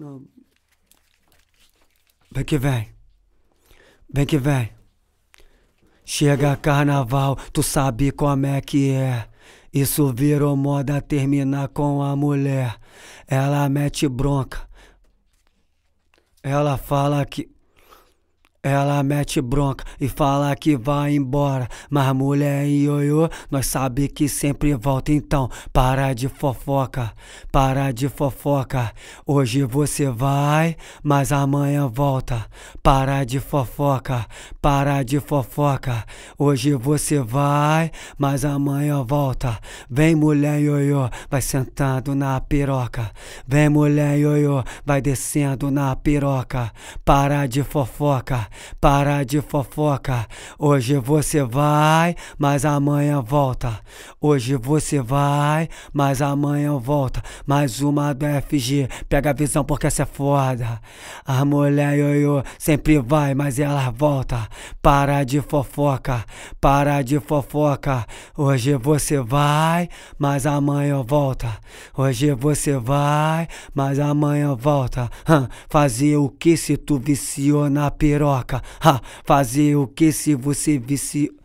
Não. Vem que vem. Vem que vem. Chega carnaval, tu sabe como é que é. Isso virou moda terminar com a mulher. Ela mete bronca. Ela fala que. Ela mete bronca e fala que vai embora. Mas mulher e ioiô, nós sabe que sempre volta. Então, para de fofoca, para de fofoca. Hoje você vai, mas amanhã volta. Para de fofoca, para de fofoca. Hoje você vai, mas amanhã volta. Vem mulher ioiô, vai sentando na piroca. Vem mulher ioiô, vai descendo na piroca. Para de fofoca. Para de fofoca. Hoje você vai, mas amanhã volta. Hoje você vai, mas amanhã volta. Mais uma do FG. Pega a visão porque essa é foda. A mulher ioiô sempre vai, mas ela volta. Para de fofoca. Para de fofoca. Hoje você vai, mas amanhã volta. Hoje você vai, mas amanhã volta. Hum, fazer o que se tu viciou na piroca? Ha, fazer o que se você visse